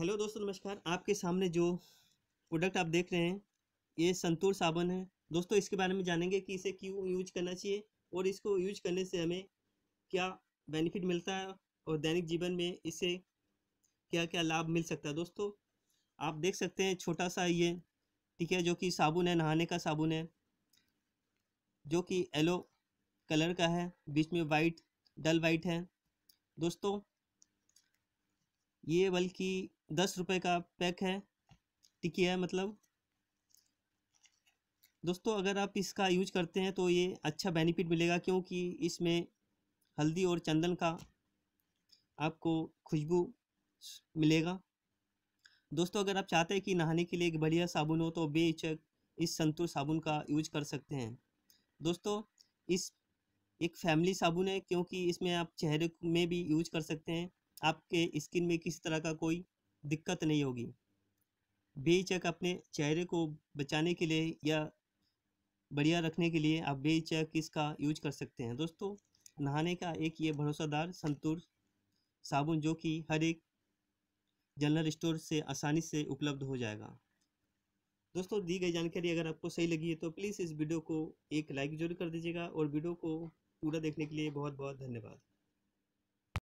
hello दोस्तों नमस्कार आपके सामने जो प्रोडक्ट आप देख रहे हैं ये संतूर साबुन है दोस्तों इसके बारे में जानेंगे कि इसे क्यों यूज करना चाहिए और इसको यूज करने से हमें क्या बेनिफिट मिलता है और दैनिक जीवन में इससे क्या क्या लाभ मिल सकता है दोस्तों आप देख सकते हैं छोटा सा ये ठीक है जो कि साबुन है नहाने का साबुन है जो कि येलो कलर का है बीच में वाइट डल वाइट है दोस्तों ये बल्कि दस रुपये का पैक है टिकिया है मतलब दोस्तों अगर आप इसका यूज करते हैं तो ये अच्छा बेनिफिट मिलेगा क्योंकि इसमें हल्दी और चंदन का आपको खुशबू मिलेगा दोस्तों अगर आप चाहते हैं कि नहाने के लिए एक बढ़िया साबुन हो तो बेचक इस संतूर साबुन का यूज कर सकते हैं दोस्तों इस एक फैमिली साबुन है क्योंकि इसमें आप चेहरे में भी यूज कर सकते हैं आपके स्किन में किसी तरह का कोई दिक्कत नहीं होगी बेचक अपने चेहरे को बचाने के लिए या बढ़िया रखने के लिए आप बेचक इसका यूज कर सकते हैं दोस्तों नहाने का एक ये भरोसादार संतूर साबुन जो कि हर एक जनरल स्टोर से आसानी से उपलब्ध हो जाएगा दोस्तों दी गई जानकारी अगर आपको सही लगी है तो प्लीज़ इस वीडियो को एक लाइक जरूर कर दीजिएगा और वीडियो को पूरा देखने के लिए बहुत बहुत धन्यवाद